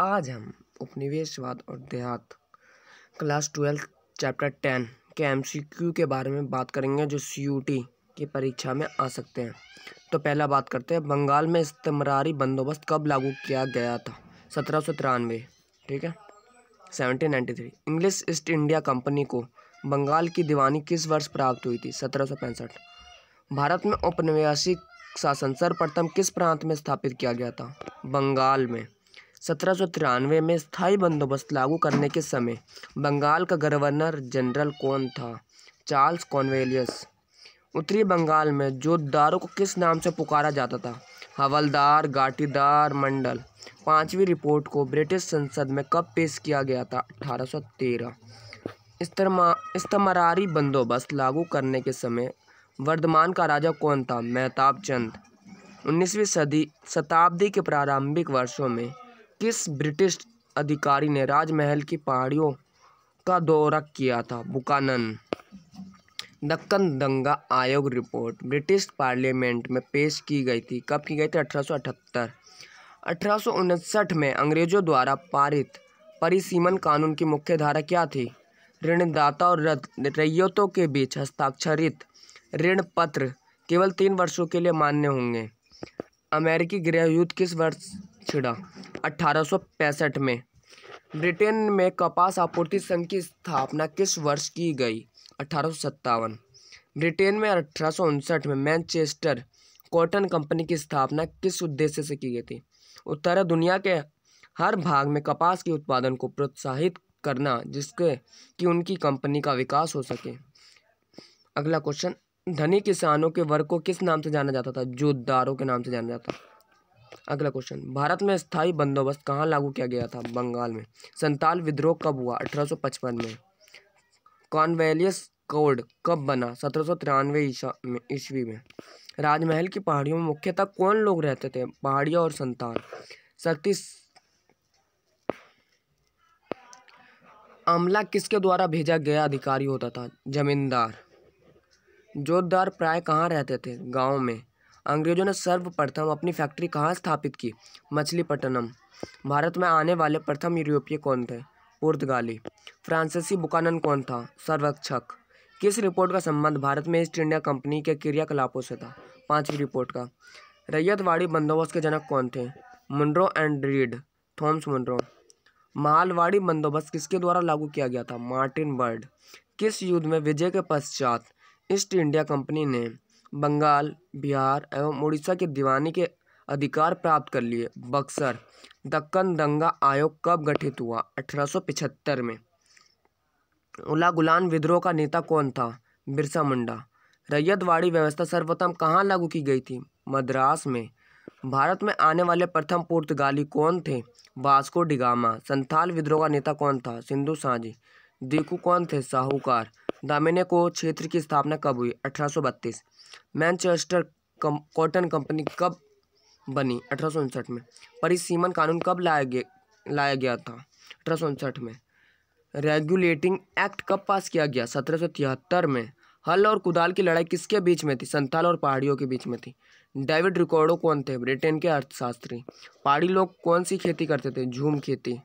आज हम उपनिवेशवाद और देहात क्लास ट्वेल्थ चैप्टर टेन के एमसीक्यू के बारे में बात करेंगे जो सीयूटी की परीक्षा में आ सकते हैं तो पहला बात करते हैं बंगाल में इस्तेमरारी बंदोबस्त कब लागू किया गया था सत्रह सौ तिरानवे ठीक है seventeen ninety three English East India Company को बंगाल की दीवानी किस वर्ष प्राप्त हुई थी सत्रह सौ पैंसठ भारत में उपनिवेशिक शासन सर्वप्रथम किस प्रांत में स्थापित किया गया था बंगाल में सत्रह में स्थायी बंदोबस्त लागू करने के समय बंगाल का गवर्नर जनरल कौन था चार्ल्स कॉन्वेलियस उत्तरी बंगाल में जोतदारों को किस नाम से पुकारा जाता था हवलदार घाटीदार मंडल पांचवी रिपोर्ट को ब्रिटिश संसद में कब पेश किया गया था 1813 तेरह इस्तमरारी बंदोबस्त लागू करने के समय वर्धमान का राजा कौन था मेहताब चंद उन्नीसवीं सदी शताब्दी के प्रारंभिक वर्षों में किस ब्रिटिश अधिकारी ने राजमहल की पहाड़ियों का दौरा किया था बुकानन दक्कन दंगा आयोग रिपोर्ट ब्रिटिश पार्लियामेंट में पेश की गई थी कब की गई थी अठारह अठारह में अंग्रेजों द्वारा पारित परिसीमन कानून की मुख्य धारा क्या थी ऋणदाता और रैयतों के बीच हस्ताक्षरित ऋण पत्र केवल तीन वर्षों के लिए मान्य होंगे अमेरिकी गृह युद्ध किस वर्ष छिड़ा अठारह में ब्रिटेन में कपास आपूर्ति संघ की स्थापना किस वर्ष की गई अठारह ब्रिटेन में अठारह में मैनचेस्टर कॉटन कंपनी की स्थापना किस उद्देश्य से की गई थी उत्तर दुनिया के हर भाग में कपास के उत्पादन को प्रोत्साहित करना जिसके कि उनकी कंपनी का विकास हो सके अगला क्वेश्चन धनी किसानों के वर्ग को किस नाम से जाना जाता था जोतदारों के नाम से जाना जाता था अगला क्वेश्चन भारत में स्थायी बंदोबस्त कहाँ लागू किया गया था बंगाल में संताल विद्रोह कब हुआ अठारह में कॉन्वेलियस कोड कब बना सत्रह सौ तिरानवे ईस्वी में राजमहल की पहाड़ियों में मुख्यतः कौन लोग रहते थे पहाड़िया और संतान शक्ति अमला किसके द्वारा भेजा गया अधिकारी होता था जमींदार जोतदार प्राय कहाँ रहते थे गांव में अंग्रेजों ने सर्वप्रथम अपनी फैक्ट्री कहाँ स्थापित की मछलीपट्टनम भारत में आने वाले प्रथम यूरोपीय कौन थे पुर्तगाली फ्रांसीसी बुकानन कौन था सर्वक्षक किस रिपोर्ट का संबंध भारत में ईस्ट इंडिया कंपनी के क्रियाकलापों से था पांचवी रिपोर्ट का रैयतवाड़ी बंदोबस्त के जनक कौन थे Munro and Reid Thomas Munro मालवाड़ी बंदोबस्त किसके द्वारा लागू किया गया था मार्टिन बर्ड किस युद्ध में विजय के पश्चात ईस्ट इंडिया कंपनी ने बंगाल बिहार एवं उड़ीसा के दीवानी के अधिकार प्राप्त कर लिए बक्सर दक्कन दंगा आयोग कब गठित हुआ अठारह में उला गुलान विद्रोह का नेता कौन था बिरसा मुंडा रैयतवाड़ी व्यवस्था सर्वप्रथम कहाँ लागू की गई थी मद्रास में भारत में आने वाले प्रथम पुर्तगाली कौन थे वास्को डिगामा संथाल विद्रोह का नेता कौन था सिंधु साझी देखो कौन थे साहूकार दामिने को क्षेत्र की स्थापना कब हुई अठारह मैनचेस्टर कम, कॉटन कंपनी कब बनी अठारह में परिसीमन कानून कब लाया गया लाया गया था अठारह में रेगुलेटिंग एक्ट कब पास किया गया सत्रह में हल और कुदाल की लड़ाई किसके बीच में थी संथाल और पहाड़ियों के बीच में थी डेविड रिकॉर्डो कौन थे ब्रिटेन के अर्थशास्त्री पहाड़ी लोग कौन सी खेती करते थे झूम खेती